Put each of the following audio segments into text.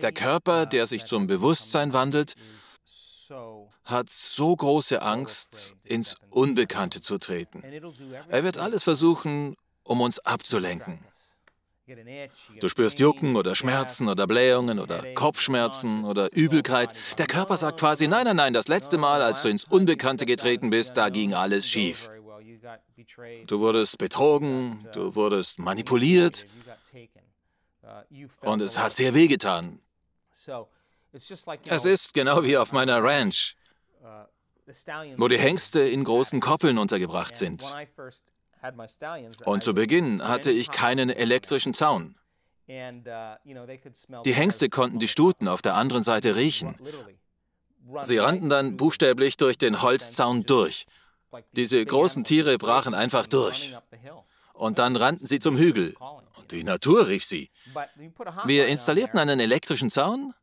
Der Körper, der sich zum Bewusstsein wandelt, hat so große Angst, ins Unbekannte zu treten. Er wird alles versuchen, um uns abzulenken. Du spürst Jucken oder Schmerzen oder Blähungen oder Kopfschmerzen oder Übelkeit. Der Körper sagt quasi, nein, nein, nein, das letzte Mal, als du ins Unbekannte getreten bist, da ging alles schief. Du wurdest betrogen, du uh, wurdest manipuliert, Uh, Und es hat sehr wehgetan. Es ist genau wie auf meiner Ranch, uh, wo die Hengste in großen Koppeln untergebracht sind. Und zu Beginn hatte ich keinen elektrischen Zaun. Uh, die Hengste konnten die Stuten auf der anderen Seite riechen. Sie rannten dann buchstäblich durch den Holzzaun durch. Diese großen Tiere brachen einfach durch. Und dann rannten sie zum Hügel. Die Natur rief sie. Wir installierten einen elektrischen Zaun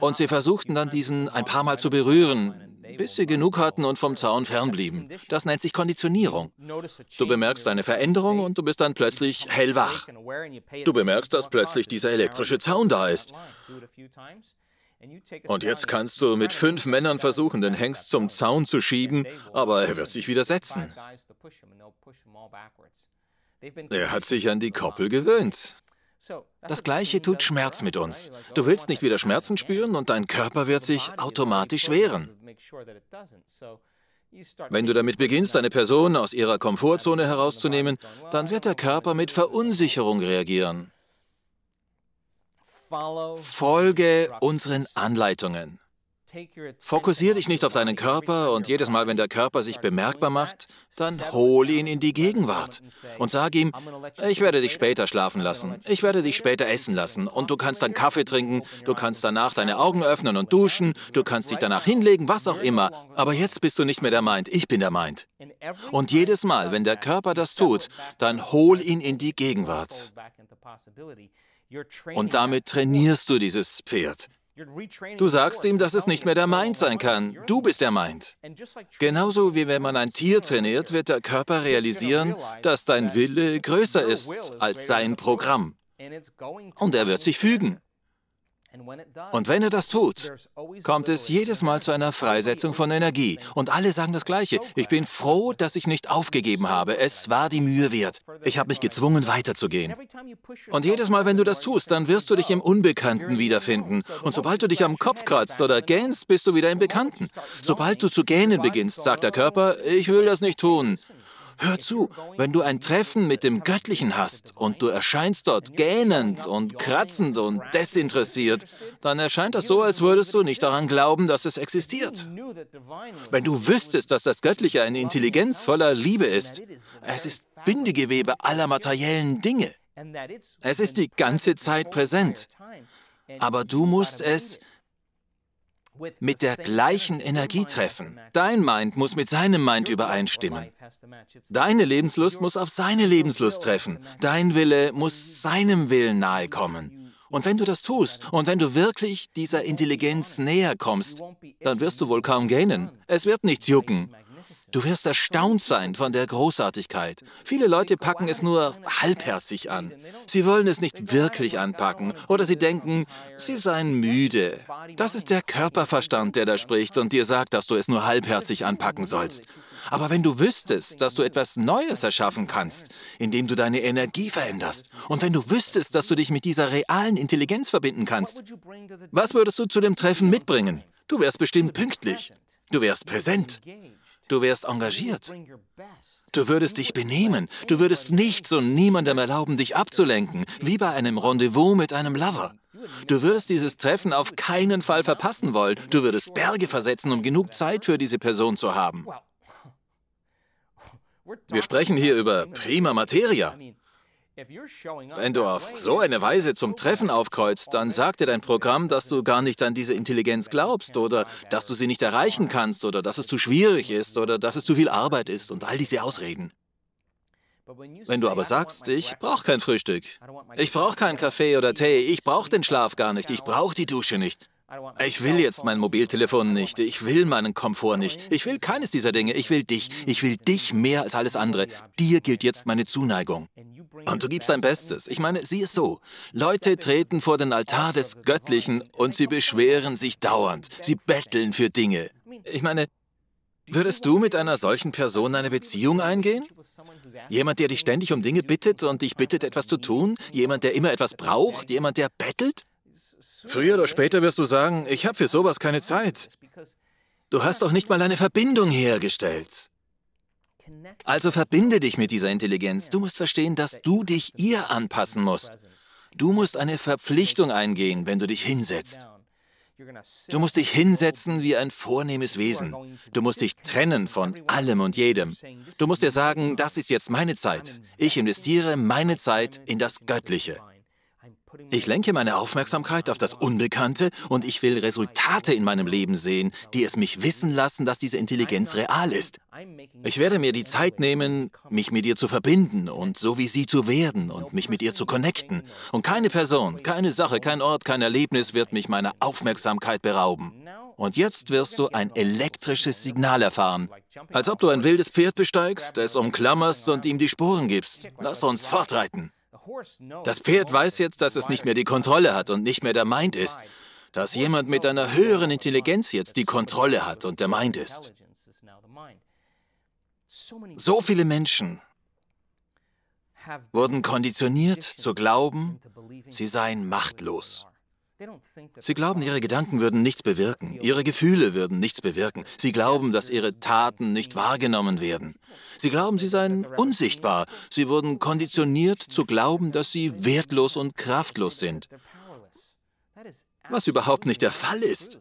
und sie versuchten dann, diesen ein paar Mal zu berühren, bis sie genug hatten und vom Zaun fernblieben. Das nennt sich Konditionierung. Du bemerkst eine Veränderung und du bist dann plötzlich hellwach. Du bemerkst, dass plötzlich dieser elektrische Zaun da ist. Und jetzt kannst du mit fünf Männern versuchen, den Hengst zum Zaun zu schieben, aber er wird sich widersetzen. Er hat sich an die Koppel gewöhnt. Das gleiche tut Schmerz mit uns. Du willst nicht wieder Schmerzen spüren und dein Körper wird sich automatisch wehren. Wenn du damit beginnst, eine Person aus ihrer Komfortzone herauszunehmen, dann wird der Körper mit Verunsicherung reagieren. Folge unseren Anleitungen. Fokussier dich nicht auf deinen Körper und jedes Mal, wenn der Körper sich bemerkbar macht, dann hol ihn in die Gegenwart und sag ihm, ich werde dich später schlafen lassen, ich werde dich später essen lassen und du kannst dann Kaffee trinken, du kannst danach deine Augen öffnen und duschen, du kannst dich danach hinlegen, was auch immer. Aber jetzt bist du nicht mehr der Mind, ich bin der Mind. Und jedes Mal, wenn der Körper das tut, dann hol ihn in die Gegenwart. Und damit trainierst du dieses Pferd. Du sagst ihm, dass es nicht mehr der Mind sein kann. Du bist der Mind. Genauso wie wenn man ein Tier trainiert, wird der Körper realisieren, dass dein Wille größer ist als sein Programm. Und er wird sich fügen. Und wenn er das tut, kommt es jedes Mal zu einer Freisetzung von Energie. Und alle sagen das Gleiche. Ich bin froh, dass ich nicht aufgegeben habe. Es war die Mühe wert. Ich habe mich gezwungen, weiterzugehen. Und jedes Mal, wenn du das tust, dann wirst du dich im Unbekannten wiederfinden. Und sobald du dich am Kopf kratzt oder gähnst, bist du wieder im Bekannten. Sobald du zu gähnen beginnst, sagt der Körper, ich will das nicht tun. Hör zu, wenn du ein Treffen mit dem Göttlichen hast und du erscheinst dort gähnend und kratzend und desinteressiert, dann erscheint das so, als würdest du nicht daran glauben, dass es existiert. Wenn du wüsstest, dass das Göttliche eine Intelligenz voller Liebe ist, es ist Bindegewebe aller materiellen Dinge. Es ist die ganze Zeit präsent. Aber du musst es mit der gleichen Energie treffen. Dein Mind muss mit seinem Mind übereinstimmen. Deine Lebenslust muss auf seine Lebenslust treffen. Dein Wille muss seinem Willen nahe kommen. Und wenn du das tust und wenn du wirklich dieser Intelligenz näher kommst, dann wirst du wohl kaum gähnen. Es wird nichts jucken. Du wirst erstaunt sein von der Großartigkeit. Viele Leute packen es nur halbherzig an. Sie wollen es nicht wirklich anpacken oder sie denken, sie seien müde. Das ist der Körperverstand, der da spricht und dir sagt, dass du es nur halbherzig anpacken sollst. Aber wenn du wüsstest, dass du etwas Neues erschaffen kannst, indem du deine Energie veränderst, und wenn du wüsstest, dass du dich mit dieser realen Intelligenz verbinden kannst, was würdest du zu dem Treffen mitbringen? Du wärst bestimmt pünktlich. Du wärst präsent. Du wärst engagiert. Du würdest dich benehmen. Du würdest nichts und niemandem erlauben, dich abzulenken, wie bei einem Rendezvous mit einem Lover. Du würdest dieses Treffen auf keinen Fall verpassen wollen. Du würdest Berge versetzen, um genug Zeit für diese Person zu haben. Wir sprechen hier über prima Materia. Wenn du auf so eine Weise zum Treffen aufkreuzt, dann sagt dir dein Programm, dass du gar nicht an diese Intelligenz glaubst oder dass du sie nicht erreichen kannst oder dass es zu schwierig ist oder dass es zu viel Arbeit ist und all diese Ausreden. Wenn du aber sagst, ich brauche kein Frühstück, ich brauche keinen Kaffee oder Tee, ich brauche den Schlaf gar nicht, ich brauche die Dusche nicht, ich will jetzt mein Mobiltelefon nicht, ich will meinen Komfort nicht, ich will keines dieser Dinge, ich will dich, ich will dich mehr als alles andere, dir gilt jetzt meine Zuneigung. Und du gibst dein Bestes. Ich meine, sieh es so. Leute treten vor den Altar des Göttlichen und sie beschweren sich dauernd. Sie betteln für Dinge. Ich meine, würdest du mit einer solchen Person eine Beziehung eingehen? Jemand, der dich ständig um Dinge bittet und dich bittet, etwas zu tun? Jemand, der immer etwas braucht? Jemand, der bettelt? Früher oder später wirst du sagen, ich habe für sowas keine Zeit. Du hast doch nicht mal eine Verbindung hergestellt. Also verbinde dich mit dieser Intelligenz. Du musst verstehen, dass du dich ihr anpassen musst. Du musst eine Verpflichtung eingehen, wenn du dich hinsetzt. Du musst dich hinsetzen wie ein vornehmes Wesen. Du musst dich trennen von allem und jedem. Du musst dir sagen, das ist jetzt meine Zeit. Ich investiere meine Zeit in das Göttliche. Ich lenke meine Aufmerksamkeit auf das Unbekannte und ich will Resultate in meinem Leben sehen, die es mich wissen lassen, dass diese Intelligenz real ist. Ich werde mir die Zeit nehmen, mich mit ihr zu verbinden und so wie sie zu werden und mich mit ihr zu connecten. Und keine Person, keine Sache, kein Ort, kein Erlebnis wird mich meiner Aufmerksamkeit berauben. Und jetzt wirst du ein elektrisches Signal erfahren. Als ob du ein wildes Pferd besteigst, es umklammerst und ihm die Spuren gibst. Lass uns fortreiten. Das Pferd weiß jetzt, dass es nicht mehr die Kontrolle hat und nicht mehr der Mind ist. Dass jemand mit einer höheren Intelligenz jetzt die Kontrolle hat und der Mind ist. So viele Menschen wurden konditioniert zu glauben, sie seien machtlos. Sie glauben, ihre Gedanken würden nichts bewirken, ihre Gefühle würden nichts bewirken. Sie glauben, dass ihre Taten nicht wahrgenommen werden. Sie glauben, sie seien unsichtbar. Sie wurden konditioniert zu glauben, dass sie wertlos und kraftlos sind. Was überhaupt nicht der Fall ist.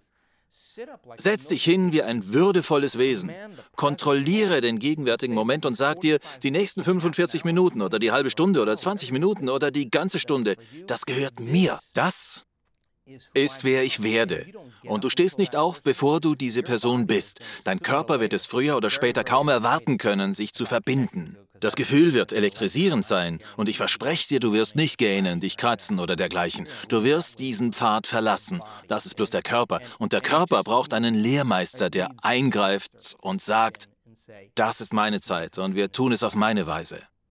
Setz dich hin wie ein würdevolles Wesen. Kontrolliere den gegenwärtigen Moment und sag dir, die nächsten 45 Minuten oder die halbe Stunde oder 20 Minuten oder die ganze Stunde, das gehört mir. Das ist, wer ich werde. Und du stehst nicht auf, bevor du diese Person bist. Dein Körper wird es früher oder später kaum erwarten können, sich zu verbinden. Das Gefühl wird elektrisierend sein und ich verspreche dir, du wirst nicht gähnen, dich kratzen oder dergleichen. Du wirst diesen Pfad verlassen. Das ist bloß der Körper. Und der Körper braucht einen Lehrmeister, der eingreift und sagt, das ist meine Zeit und wir tun es auf meine Weise.